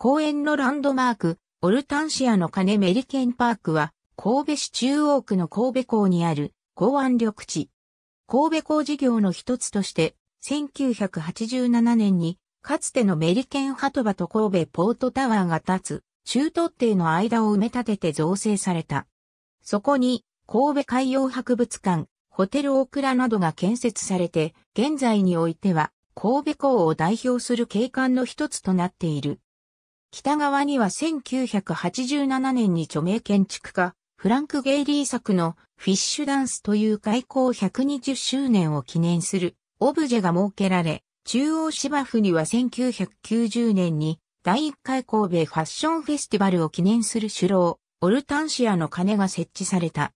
公園のランドマーク、オルタンシアの鐘メリケンパークは、神戸市中央区の神戸港にある港湾緑地。神戸港事業の一つとして、1987年に、かつてのメリケンハトバと神戸ポートタワーが立つ、中東底の間を埋め立てて造成された。そこに、神戸海洋博物館、ホテルオークラなどが建設されて、現在においては、神戸港を代表する景観の一つとなっている。北側には1987年に著名建築家、フランク・ゲイリー作のフィッシュダンスという開校120周年を記念するオブジェが設けられ、中央芝生には1990年に第1回神戸ファッションフェスティバルを記念する首楼、オルタンシアの鐘が設置された。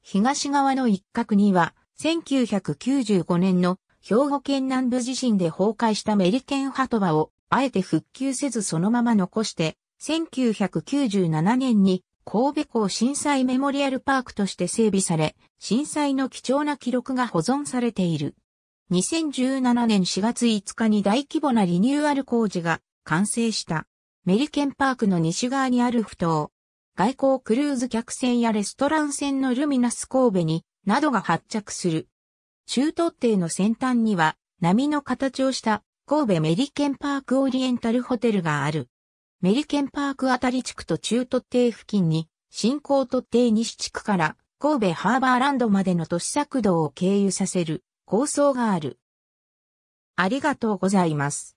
東側の一角には、1995年の兵庫県南部地震で崩壊したメリケンハトバをあえて復旧せずそのまま残して、1997年に神戸港震災メモリアルパークとして整備され、震災の貴重な記録が保存されている。2017年4月5日に大規模なリニューアル工事が完成した。メリケンパークの西側にある埠頭。外交クルーズ客船やレストラン船のルミナス神戸に、などが発着する。中東底の先端には、波の形をした神戸メリケンパークオリエンタルホテルがある。メリケンパークあたり地区と中都邸付近に、新港都邸西地区から神戸ハーバーランドまでの都市作動を経由させる構想がある。ありがとうございます。